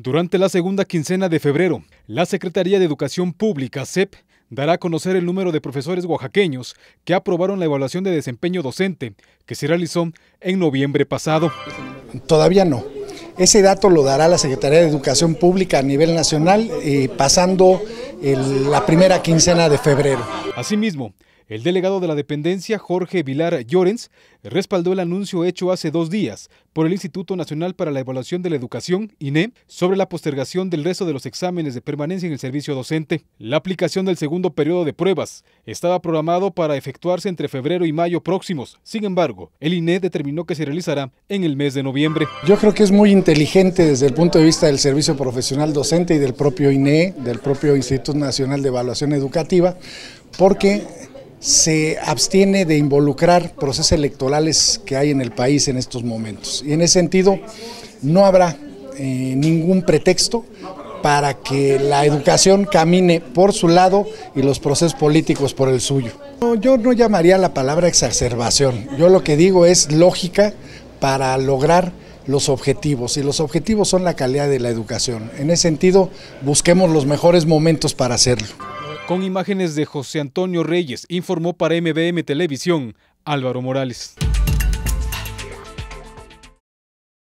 Durante la segunda quincena de febrero, la Secretaría de Educación Pública, SEP, dará a conocer el número de profesores oaxaqueños que aprobaron la evaluación de desempeño docente que se realizó en noviembre pasado. Todavía no. Ese dato lo dará la Secretaría de Educación Pública a nivel nacional eh, pasando la primera quincena de febrero. Asimismo, el delegado de la dependencia, Jorge Vilar Llorens, respaldó el anuncio hecho hace dos días por el Instituto Nacional para la Evaluación de la Educación, INE, sobre la postergación del resto de los exámenes de permanencia en el servicio docente. La aplicación del segundo periodo de pruebas estaba programado para efectuarse entre febrero y mayo próximos. Sin embargo, el INE determinó que se realizará en el mes de noviembre. Yo creo que es muy inteligente desde el punto de vista del servicio profesional docente y del propio INE, del propio Instituto Nacional de Evaluación Educativa, porque se abstiene de involucrar procesos electorales que hay en el país en estos momentos. Y en ese sentido, no habrá eh, ningún pretexto para que la educación camine por su lado y los procesos políticos por el suyo. yo no llamaría la palabra exacerbación, yo lo que digo es lógica para lograr los objetivos y los objetivos son la calidad de la educación. En ese sentido, busquemos los mejores momentos para hacerlo. Con imágenes de José Antonio Reyes, informó para MBM Televisión Álvaro Morales.